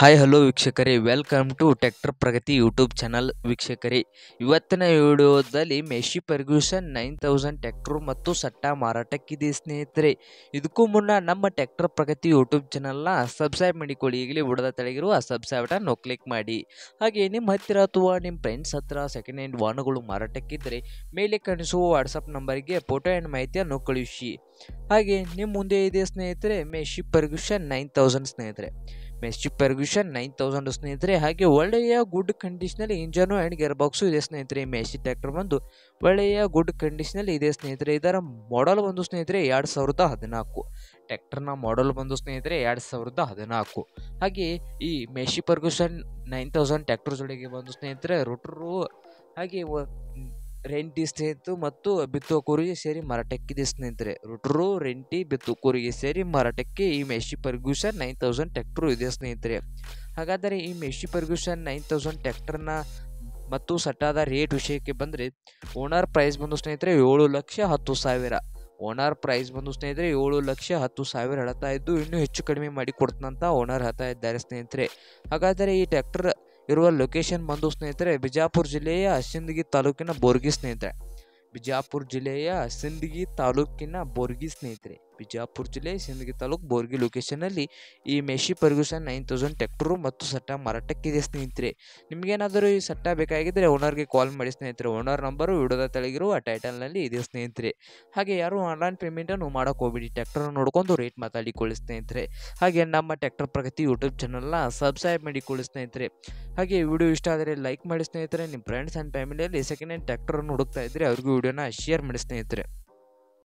hi hello ವೀಕ್ಷಕರೇ welcome to tractor Pragati YouTube channel ವೀಕ್ಷಕರೇ ಇವತ್ತಿನ ವಿಡಿಯೋದಲ್ಲಿ Massey Ferguson nine thousand tractor ಮತ್ತು ಸಟ್ಟ ಮಾರಾಟಕ್ಕಿದೆ ಸ್ನೇಹಿತರೆ ಇದಕ್ಕೂ ಮುನ್ನ ನಮ್ಮ ಟ್ಯಾಕ್ಟರ್ ಪ್ರಗತಿ ಯೂಟ್ಯೂಬ್ ಚಾನಲ್ನ ಸಬ್ಸ್ಕ್ರೈಬ್ ಮಾಡಿಕೊಳ್ಳಿ ಈಗಲೇ ಉಡದ ತಳಗಿರುವ ಸಬ್ಸ್ಕ್ರೈಬ್ ಬಟನ್ನು ಕ್ಲಿಕ್ ಮಾಡಿ ಹಾಗೆ ನಿಮ್ಮ ಹತ್ತಿರ ಅಥವಾ ನಿಮ್ಮ ಫ್ರೆಂಡ್ಸ್ ಹತ್ತಿರ ಸೆಕೆಂಡ್ ಹ್ಯಾಂಡ್ ವಾಹನಗಳು ಮಾರಾಟಕ್ಕಿದ್ದರೆ ಮೇಲೆ ಕಾಣಿಸುವ ವಾಟ್ಸಪ್ ನಂಬರಿಗೆ ಫೋಟೋ ಆ್ಯಂಡ್ ಮಾಹಿತಿಯನ್ನು ಕಳುಹಿಸಿ ಹಾಗೆ ನಿಮ್ಮ ಮುಂದೆ ಇದೆ ಸ್ನೇಹಿತರೆ ಮೇಷಿ ಪರ್ಗ್ಯೂಷನ್ ನೈನ್ ತೌಸಂಡ್ ಸ್ನೇಹಿತರೆ ಮೆಸ್ಟಿಪ್ ಪರ್ಗ್ಯೂಷನ್ ನೈನ್ ತೌಸಂಡ್ ಸ್ನೇಹಿತರೆ ಹಾಗೆ ಒಳ್ಳೆಯ ಗುಡ್ ಕಂಡೀಷನಲ್ಲಿ ಇಂಜನು ಆ್ಯಂಡ್ ಗೇರ್ ಬಾಕ್ಸು ಇದೆ ಸ್ನೇಹಿತರೆ ಮೆಸ್ಟಿ ಟ್ಯಾಕ್ಟರ್ ಬಂದು ಒಳ್ಳೆಯ ಗುಡ್ ಕಂಡೀಷನಲ್ಲಿ ಇದೆ ಸ್ನೇಹಿತರೆ ಇದರ ಮಾಡಲ್ ಬಂದು ಸ್ನೇಹಿತರೆ ಎರಡು ಸಾವಿರದ ಹದಿನಾಲ್ಕು ಟ್ಯಾಕ್ಟರ್ನ ಮಾಡಲ್ ಬಂದು ಸ್ನೇಹಿತರೆ ಎರಡು ಸಾವಿರದ ಹದಿನಾಲ್ಕು ಹಾಗೆ ಈ Massey Ferguson nine thousand tractor ಜೊತೆಗೆ ಬಂದು ಸ್ನೇಹಿತರೆ ರೋಟ್ರು ಹಾಗೆ ರೆಂಟಿ ಸ್ನೇಹಿತು ಮತ್ತು ಬಿತ್ತುವ ಕೂರಿಗೆ ಸೇರಿ ಮರಾಠಕ್ಕಿದ ಸ್ನೇಹಿತರೆ ರುಟ್ರು ರೆಂಟಿ ಬಿತ್ತುವ ಕೂರಿಗೆ ಸೇರಿ ಮರಾಠಕ್ಕೆ ಈ Massey Ferguson nine thousand tractor ಇದೆ ಸ್ನೇಹಿತರೆ ಹಾಗಾದರೆ ಈ ಮೆಶಿ ಪರ್ಗ್ಯೂಷನ್ ನೈನ್ ತೌಸಂಡ್ ಟ್ಯಾಕ್ಟರ್ನ ಮತ್ತು ಸಟ್ಟಾದ ರೇಟ್ ವಿಷಯಕ್ಕೆ ಬಂದರೆ ಓನರ್ ಪ್ರೈಸ್ ಬಂದು ಸ್ನೇಹಿತರೆ ಏಳು ಲಕ್ಷ ಹತ್ತು ಸಾವಿರ ಓನರ್ ಪ್ರೈಸ್ ಬಂದು ಸ್ನೇಹಿತರೆ ಏಳು ಲಕ್ಷ ಹತ್ತು ಸಾವಿರ ಹೇಳ್ತಾ ಇದ್ದು ಇನ್ನೂ ಹೆಚ್ಚು ಕಡಿಮೆ ಮಾಡಿ ಕೊಡ್ತಂತ ಓನರ್ ಹೇಳ್ತಾ ಇದ್ದಾರೆ ಸ್ನೇಹಿತರೆ ಹಾಗಾದರೆ ಈ ಟ್ಯಾಕ್ಟರ್ ಇರುವ ಲೊಕೇಶನ್ ಬಂದು ಸ್ನೇಹಿತರೆ ಬಿಜಾಪುರ ಜಿಲ್ಲೆಯ ಸಿಂದಗಿ ತಾಲೂಕಿನ ಬೋರ್ಗಿ ಸ್ನೇಹಿತರೆ ಬಿಜಾಪುರ ಜಿಲ್ಲೆಯ ಸಿಂದಗಿ ತಾಲೂಕಿನ ಬೋರ್ಗಿ ಸ್ನೇಹಿತರೆ ಬಿಜಾಪುರ್ ಜಿಲ್ಲೆ ಸಿಂದಗಿ ತಾಲೂಕು ಬೋರ್ಗಿ ಲೊಕೇಶನಲ್ಲಿ ಈ Massey Ferguson nine thousand tractor ಮತ್ತು ಸಟ್ಟ ಮಾರಾಟಕ್ಕಿದೆ ಸ್ನೇಹಿತರೆ ಏನಾದರೂ ಈ ಸಟ್ಟ ಬೇಕಾಗಿದ್ದರೆ ಓನರ್ಗೆ ಕಾಲ್ ಮಾಡಿ ಸ್ನೇಹಿತರೆ ಓನರ್ ನಂಬರು ವಿಡಿಯೋದ ತೆಳಗಿರುವ ಟೈಟಲ್ನಲ್ಲಿ ಇದೆ ಸ್ನೇಹಿತರೆ ಹಾಗೆ ಯಾರು ಆನ್ಲೈನ್ ಪೇಮೆಂಟನ್ನು ಮಾಡೋಕೆ ಹೋಗ್ಬಿಡಿ ಟ್ಯಾಕ್ಟರ್ ನೋಡ್ಕೊಂಡು ರೇಟ್ ಮಾತಾಡಿಕೊಳ್ಳಿ ಸ್ನೇಹಿತರೆ ಹಾಗೆ ನಮ್ಮ ಟ್ಯಾಕ್ಟರ್ ಪ್ರಗತಿ ಯೂಟ್ಯೂಬ್ ಚಾನಲ್ನ ಸಬ್ಸ್ಕ್ರೈಬ್ ಮಾಡಿಕೊಳ್ಳಿ ಸ್ನೇಹಿತರೆ ಹಾಗೆ ವಿಡಿಯೋ ಇಷ್ಟ ಆದರೆ ಲೈಕ್ ಮಾಡಿ ಸ್ನೇಹಿತರೆ ನಿಮ್ಮ ಫ್ರೆಂಡ್ಸ್ ಆ್ಯಂಡ್ ಫ್ಯಾಮಿಲಿಯಲ್ಲಿ ಸೆಕೆಂಡ್ ಹ್ಯಾಂಡ್ ಟ್ಯಾಕ್ಟರನ್ನು ಹುಡುಕ್ತಾ ಇದ್ದರೆ ಅವ್ರಿಗೂ ವಿಡಿಯೋನ ಶೇರ್ ಮಾಡಿ ಸ್ನೇಹಿತರೆ